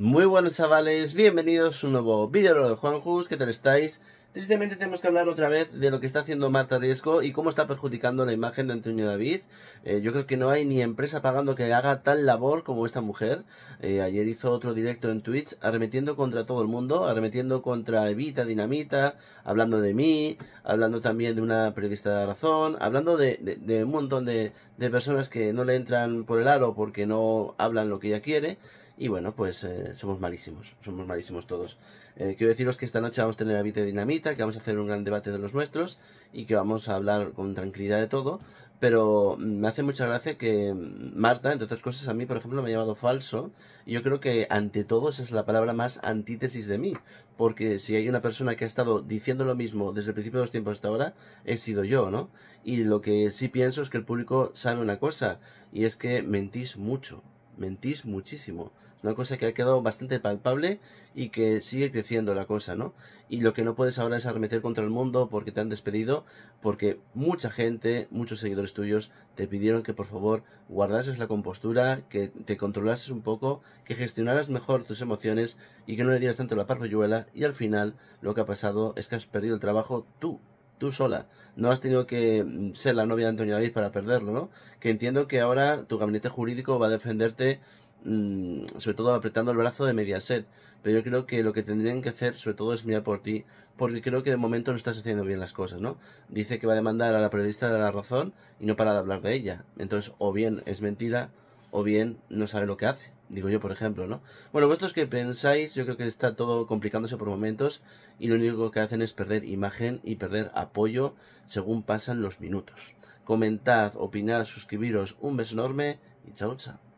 Muy buenos chavales, bienvenidos a un nuevo vídeo de Juanjus, ¿qué tal estáis? Tristemente tenemos que hablar otra vez de lo que está haciendo Marta Riesco y cómo está perjudicando la imagen de Antonio David. Eh, yo creo que no hay ni empresa pagando que haga tal labor como esta mujer. Eh, ayer hizo otro directo en Twitch arremetiendo contra todo el mundo, arremetiendo contra Evita, Dinamita, hablando de mí, hablando también de una periodista de razón, hablando de, un montón de, de personas que no le entran por el aro porque no hablan lo que ella quiere. Y bueno, pues eh, somos malísimos, somos malísimos todos. Eh, quiero deciros que esta noche vamos a tener a Vite Dinamita, que vamos a hacer un gran debate de los nuestros y que vamos a hablar con tranquilidad de todo. Pero me hace mucha gracia que Marta, entre otras cosas, a mí, por ejemplo, me ha llamado falso. Y yo creo que, ante todo, esa es la palabra más antítesis de mí. Porque si hay una persona que ha estado diciendo lo mismo desde el principio de los tiempos hasta ahora, he sido yo, ¿no? Y lo que sí pienso es que el público sabe una cosa, y es que mentís mucho mentís muchísimo. Una cosa que ha quedado bastante palpable y que sigue creciendo la cosa, ¿no? Y lo que no puedes ahora es arremeter contra el mundo porque te han despedido, porque mucha gente, muchos seguidores tuyos, te pidieron que por favor guardases la compostura, que te controlases un poco, que gestionaras mejor tus emociones y que no le dieras tanto la parpelluela. Y al final lo que ha pasado es que has perdido el trabajo tú tú sola. No has tenido que mm, ser la novia de Antonio David para perderlo, ¿no? Que entiendo que ahora tu gabinete jurídico va a defenderte, mm, sobre todo apretando el brazo de Mediaset. Pero yo creo que lo que tendrían que hacer, sobre todo, es mirar por ti, porque creo que de momento no estás haciendo bien las cosas, ¿no? Dice que va a demandar a la periodista de la razón y no para de hablar de ella. Entonces, o bien es mentira, o bien no sabe lo que hace. Digo yo, por ejemplo, ¿no? Bueno, vosotros que pensáis, yo creo que está todo complicándose por momentos y lo único que hacen es perder imagen y perder apoyo según pasan los minutos. Comentad, opinad, suscribiros. Un beso enorme y chao, chao.